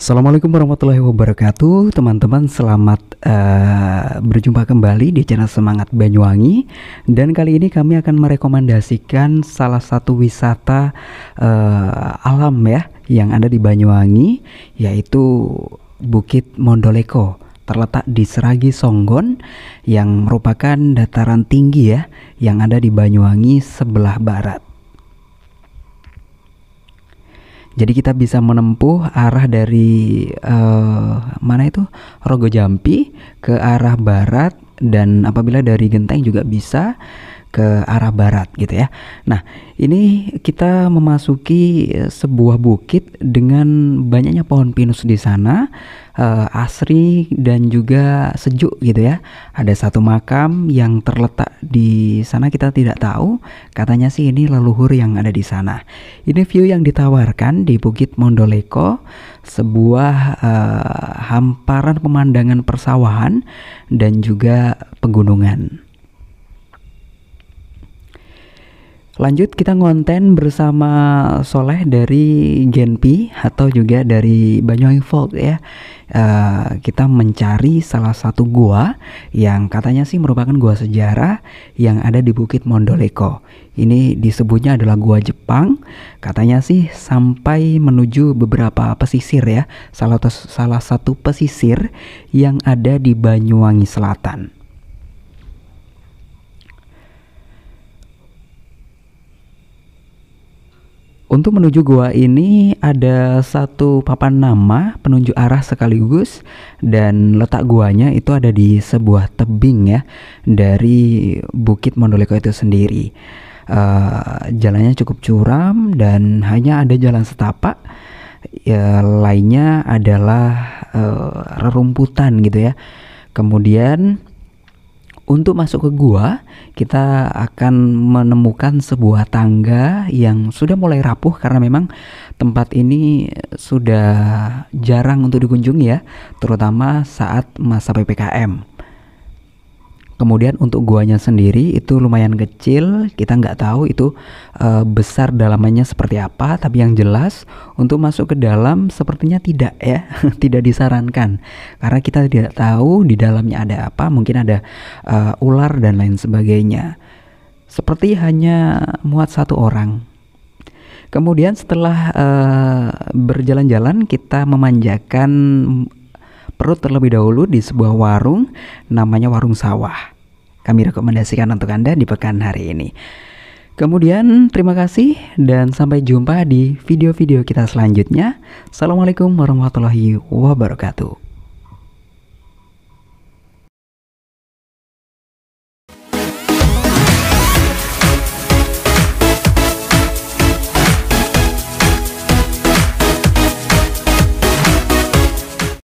Assalamualaikum warahmatullahi wabarakatuh Teman-teman selamat uh, berjumpa kembali di channel Semangat Banyuwangi Dan kali ini kami akan merekomendasikan salah satu wisata uh, alam ya Yang ada di Banyuwangi Yaitu Bukit Mondoleko terletak di Seragi Songgon yang merupakan dataran tinggi ya yang ada di Banyuwangi sebelah barat. Jadi kita bisa menempuh arah dari uh, mana itu Rogo Jampi ke arah barat dan apabila dari Genteng juga bisa ke arah barat gitu ya. Nah, ini kita memasuki eh, sebuah bukit dengan banyaknya pohon pinus di sana, uh, asri dan juga sejuk gitu ya. Ada satu makam yang terletak di sana kita tidak tahu, katanya sih ini leluhur yang ada di sana. Ini view yang ditawarkan di Bukit Mondoleko, sebuah uh, hamparan pemandangan persawahan dan juga pegunungan. Lanjut kita ngonten bersama Soleh dari Genpi atau juga dari Banyuwangi Folk ya. Uh, kita mencari salah satu gua yang katanya sih merupakan gua sejarah yang ada di Bukit Mondoleko. Ini disebutnya adalah gua Jepang. Katanya sih sampai menuju beberapa pesisir ya. Salah salah satu pesisir yang ada di Banyuwangi Selatan. Untuk menuju gua ini ada satu papan nama penunjuk arah sekaligus dan letak guanya itu ada di sebuah tebing ya dari Bukit Mondoleko itu sendiri. Uh, jalannya cukup curam dan hanya ada jalan setapak. Ya, lainnya adalah uh, rerumputan gitu ya. Kemudian untuk masuk ke gua, kita akan menemukan sebuah tangga yang sudah mulai rapuh karena memang tempat ini sudah jarang untuk dikunjungi ya, terutama saat masa PPKM. Kemudian untuk guanya sendiri itu lumayan kecil, kita nggak tahu itu e, besar dalamannya seperti apa, tapi yang jelas untuk masuk ke dalam sepertinya tidak ya, tidak disarankan karena kita tidak tahu di dalamnya ada apa, mungkin ada e, ular dan lain sebagainya. Seperti hanya muat satu orang. Kemudian setelah uh, berjalan-jalan kita memanjakan perut terlebih dahulu di sebuah warung namanya Warung Sawah. Kami rekomendasikan untuk Anda di pekan hari ini. Kemudian terima kasih dan sampai jumpa di video-video kita selanjutnya. Assalamualaikum warahmatullahi wabarakatuh.